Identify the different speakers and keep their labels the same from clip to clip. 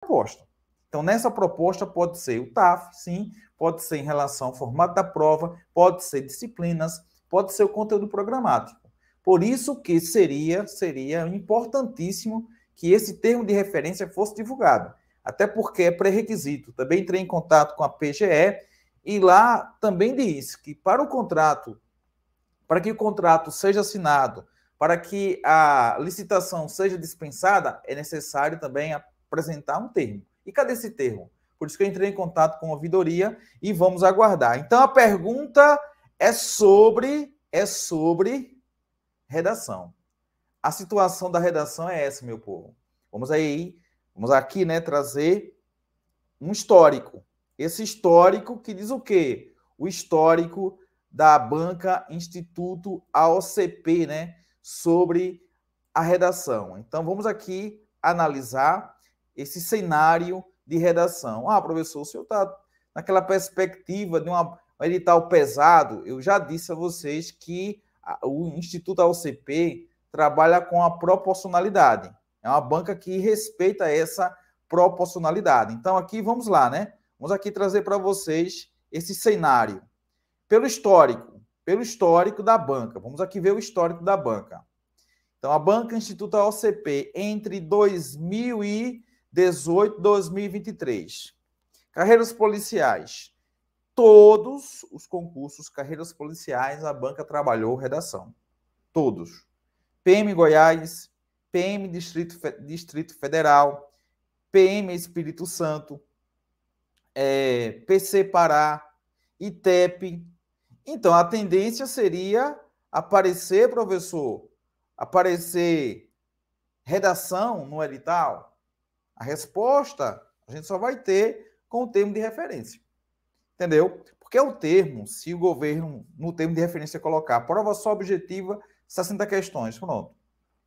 Speaker 1: proposta. Então, nessa proposta pode ser o TAF, sim, pode ser em relação ao formato da prova, pode ser disciplinas, pode ser o conteúdo programático. Por isso que seria, seria importantíssimo que esse termo de referência fosse divulgado, até porque é pré-requisito. Também entrei em contato com a PGE e lá também diz que para o contrato, para que o contrato seja assinado, para que a licitação seja dispensada, é necessário também a apresentar um termo. E cadê esse termo? Por isso que eu entrei em contato com a ouvidoria e vamos aguardar. Então a pergunta é sobre é sobre redação. A situação da redação é essa, meu povo. Vamos aí, vamos aqui, né, trazer um histórico. Esse histórico que diz o quê? O histórico da banca Instituto AOCP, né, sobre a redação. Então vamos aqui analisar esse cenário de redação. Ah, professor, o senhor está naquela perspectiva de uma, um edital pesado. Eu já disse a vocês que o Instituto AOCP trabalha com a proporcionalidade. É uma banca que respeita essa proporcionalidade. Então, aqui, vamos lá, né? Vamos aqui trazer para vocês esse cenário. Pelo histórico, pelo histórico da banca. Vamos aqui ver o histórico da banca. Então, a banca Instituto AOCP, entre 2000 e 18 2023. Carreiras policiais. Todos os concursos carreiras policiais a banca trabalhou redação. Todos. PM Goiás, PM Distrito, Distrito Federal, PM Espírito Santo, é, PC Pará, ITEP. Então, a tendência seria aparecer, professor, aparecer redação no edital, a resposta a gente só vai ter com o termo de referência. Entendeu? Porque é o termo, se o governo, no termo de referência, colocar prova só objetiva, 60 questões, pronto.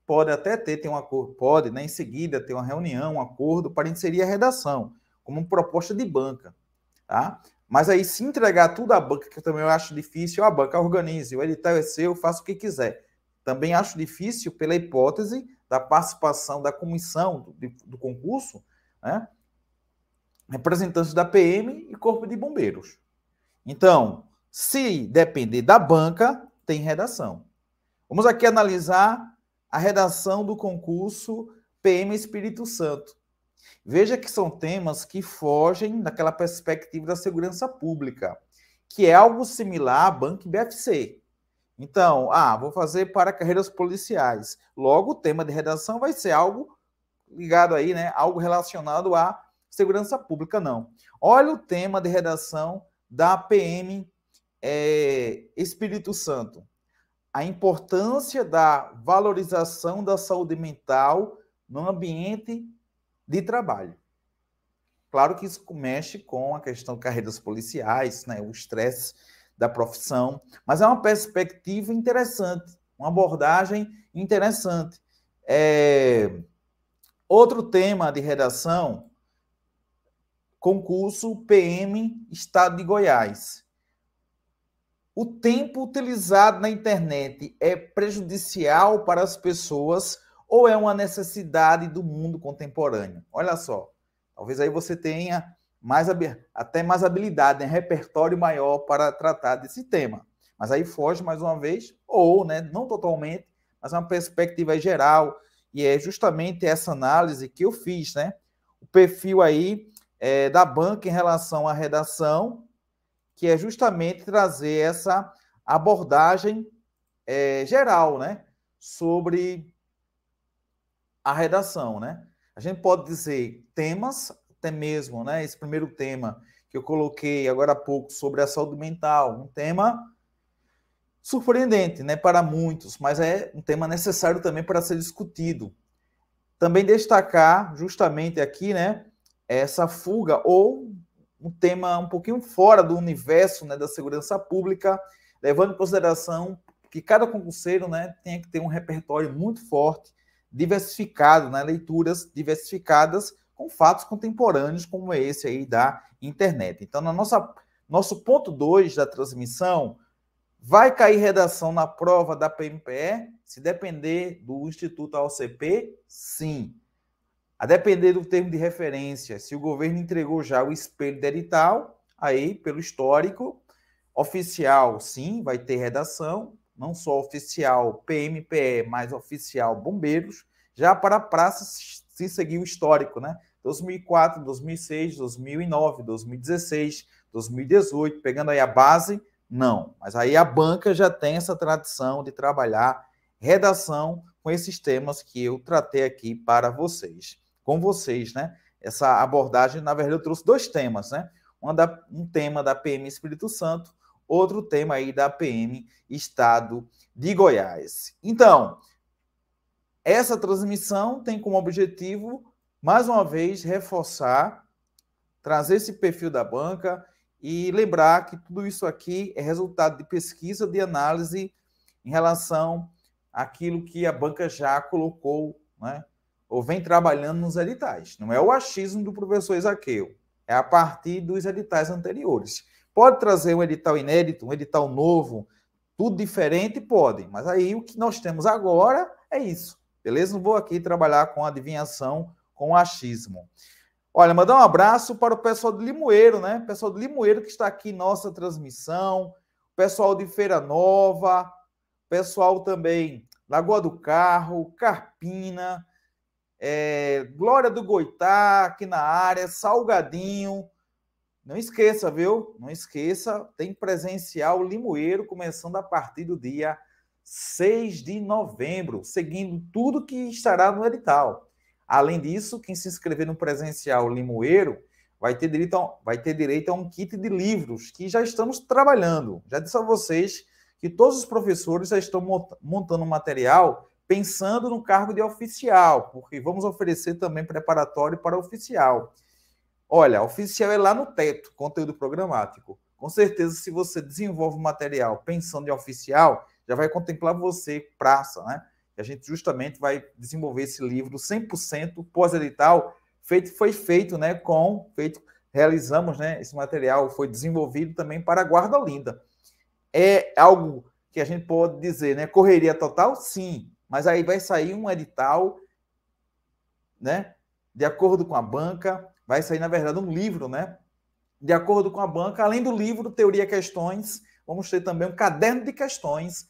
Speaker 1: Pode até ter, tem um acordo, pode, né, em seguida, ter uma reunião, um acordo para inserir a redação, como proposta de banca. Tá? Mas aí, se entregar tudo à banca, que eu também acho difícil, a banca organize, o edital é seu, faça o que quiser. Também acho difícil pela hipótese da participação da comissão do, do concurso, né? representantes da PM e Corpo de Bombeiros. Então, se depender da banca, tem redação. Vamos aqui analisar a redação do concurso PM Espírito Santo. Veja que são temas que fogem daquela perspectiva da segurança pública, que é algo similar à banca BFC. Então, ah, vou fazer para carreiras policiais. Logo, o tema de redação vai ser algo ligado aí, né? Algo relacionado à segurança pública, não. Olha o tema de redação da PM é, eh, Espírito Santo. A importância da valorização da saúde mental no ambiente de trabalho. Claro que isso mexe com a questão de carreiras policiais, né? O estresse da profissão, mas é uma perspectiva interessante, uma abordagem interessante. É... Outro tema de redação, concurso PM Estado de Goiás. O tempo utilizado na internet é prejudicial para as pessoas ou é uma necessidade do mundo contemporâneo? Olha só, talvez aí você tenha mais, até mais habilidade, né? repertório maior para tratar desse tema. Mas aí foge mais uma vez, ou né, não totalmente, mas é uma perspectiva geral. E é justamente essa análise que eu fiz, né? O perfil aí é, da banca em relação à redação, que é justamente trazer essa abordagem é, geral, né? Sobre a redação, né? A gente pode dizer temas até mesmo, né? Esse primeiro tema que eu coloquei agora há pouco sobre a saúde mental, um tema surpreendente, né, para muitos, mas é um tema necessário também para ser discutido. Também destacar justamente aqui, né, essa fuga ou um tema um pouquinho fora do universo, né, da segurança pública, levando em consideração que cada concurseiro, né, tem que ter um repertório muito forte, diversificado, né, leituras diversificadas com fatos contemporâneos como esse aí da internet. Então, na nossa nosso ponto 2 da transmissão, vai cair redação na prova da PMPE? Se depender do Instituto AOCP, sim. A depender do termo de referência, se o governo entregou já o espelho de edital, aí pelo histórico oficial, sim, vai ter redação, não só oficial PMPE, mas oficial bombeiros, já para a praça se seguir o histórico, né? 2004, 2006, 2009, 2016, 2018, pegando aí a base, não. Mas aí a banca já tem essa tradição de trabalhar redação com esses temas que eu tratei aqui para vocês, com vocês, né? Essa abordagem, na verdade, eu trouxe dois temas, né? Um, da, um tema da PM Espírito Santo, outro tema aí da PM Estado de Goiás. Então, essa transmissão tem como objetivo mais uma vez, reforçar, trazer esse perfil da banca e lembrar que tudo isso aqui é resultado de pesquisa, de análise em relação àquilo que a banca já colocou, né? ou vem trabalhando nos editais. Não é o achismo do professor Isaqueu, é a partir dos editais anteriores. Pode trazer um edital inédito, um edital novo, tudo diferente? Podem, mas aí o que nós temos agora é isso, beleza? Não vou aqui trabalhar com adivinhação com achismo. Olha, mandar um abraço para o pessoal de Limoeiro, né? Pessoal de Limoeiro que está aqui nossa transmissão, pessoal de Feira Nova, pessoal também Lagoa do Carro, Carpina, é, Glória do Goitá aqui na área, Salgadinho. Não esqueça, viu? Não esqueça, tem presencial Limoeiro começando a partir do dia 6 de novembro, seguindo tudo que estará no edital. Além disso, quem se inscrever no presencial Limoeiro vai ter direito a, vai ter direito a um kit de livros que já estamos trabalhando. Já disse a vocês que todos os professores já estão montando material pensando no cargo de oficial, porque vamos oferecer também preparatório para oficial. Olha, oficial é lá no teto, conteúdo programático. Com certeza, se você desenvolve o material pensando em oficial, já vai contemplar você, praça, né? E a gente justamente vai desenvolver esse livro 100% pós-edital, feito foi feito, né, com feito realizamos, né, esse material foi desenvolvido também para a Guarda Olinda. É algo que a gente pode dizer, né, correria total? Sim, mas aí vai sair um edital, né, de acordo com a banca, vai sair na verdade um livro, né, de acordo com a banca. Além do livro Teoria Questões, vamos ter também um caderno de questões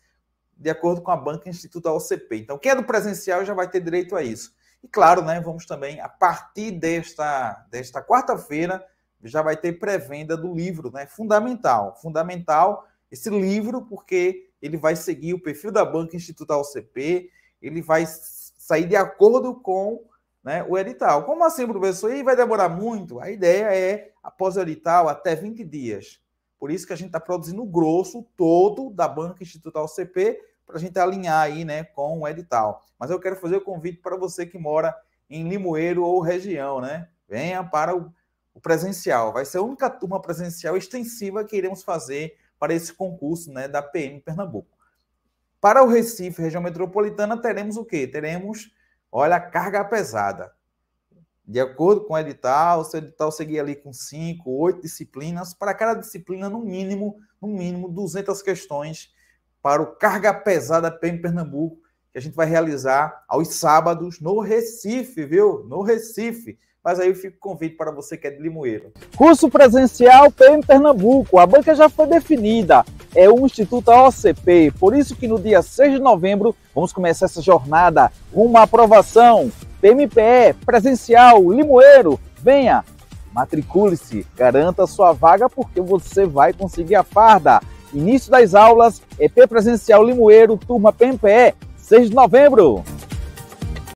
Speaker 1: de acordo com a banca Instituto da OCP. Então, quem é do presencial já vai ter direito a isso. E claro, né, vamos também, a partir desta, desta quarta-feira, já vai ter pré-venda do livro, né? Fundamental, fundamental esse livro, porque ele vai seguir o perfil da banca Instituto da OCP, ele vai sair de acordo com né, o edital. Como assim, professor? E vai demorar muito? A ideia é, após o edital, até 20 dias. Por isso que a gente está produzindo o grosso todo da banca institucional CP para a gente alinhar aí, né, com o edital. Mas eu quero fazer o convite para você que mora em Limoeiro ou região, né? Venha para o, o presencial. Vai ser a única turma presencial extensiva que iremos fazer para esse concurso, né, da PM Pernambuco. Para o Recife, região metropolitana, teremos o quê? Teremos, olha, carga pesada de acordo com o edital, se o edital seguir ali com cinco, oito disciplinas, para cada disciplina, no mínimo, no mínimo, 200 questões para o Carga Pesada PM Pernambuco, que a gente vai realizar aos sábados no Recife, viu? No Recife. Mas aí eu fico convite para você que é de Limoeiro. Curso presencial PM Pernambuco. A banca já foi definida. É o Instituto OCP. Por isso que no dia 6 de novembro vamos começar essa jornada rumo à aprovação. PMPE, presencial, limoeiro, venha, matricule-se, garanta sua vaga porque você vai conseguir a farda. Início das aulas, EP Presencial Limoeiro, turma PMPE, 6 de novembro.